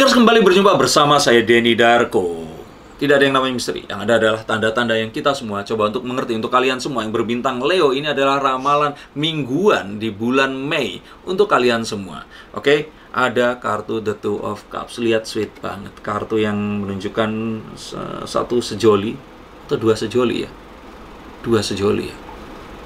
Mustikers kembali berjumpa bersama saya Denny Darko. Tidak ada yang namanya misteri, yang ada adalah tanda-tanda yang kita semua coba untuk mengerti. Untuk kalian semua yang berbintang Leo, ini adalah ramalan mingguan di bulan Mei untuk kalian semua. Oke, okay? ada kartu The Two of Cups. Lihat sweet banget, kartu yang menunjukkan satu sejoli atau dua sejoli ya. Dua sejoli ya.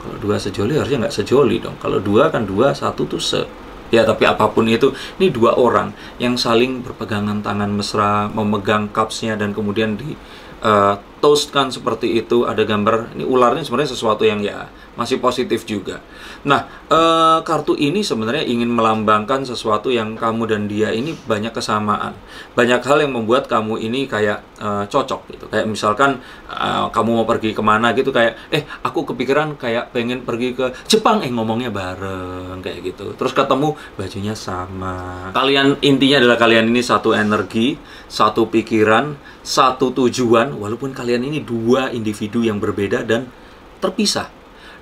Kalau dua sejoli harusnya nggak sejoli dong. Kalau dua kan dua, satu tuh se ya tapi apapun itu ini dua orang yang saling berpegangan tangan mesra memegang cupsnya dan kemudian di uh, toast kan seperti itu ada gambar ini ularnya sebenarnya sesuatu yang ya masih positif juga nah uh, kartu ini sebenarnya ingin melambangkan sesuatu yang kamu dan dia ini banyak kesamaan banyak hal yang membuat kamu ini kayak uh, cocok gitu kayak misalkan uh, kamu mau pergi kemana gitu kayak eh aku kepikiran kayak pengen pergi ke Jepang eh ngomongnya bareng kayak gitu terus ketemu bajunya sama kalian intinya adalah kalian ini satu energi satu pikiran satu tujuan walaupun kalian ini dua individu yang berbeda dan terpisah.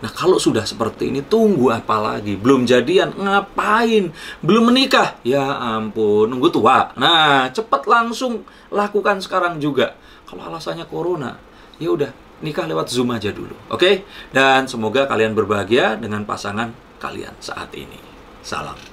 Nah, kalau sudah seperti ini tunggu apa lagi? Belum jadian, ngapain? Belum menikah. Ya ampun, nunggu tua. Nah, cepat langsung lakukan sekarang juga. Kalau alasannya corona, ya udah nikah lewat Zoom aja dulu. Oke? Okay? Dan semoga kalian berbahagia dengan pasangan kalian saat ini. Salam.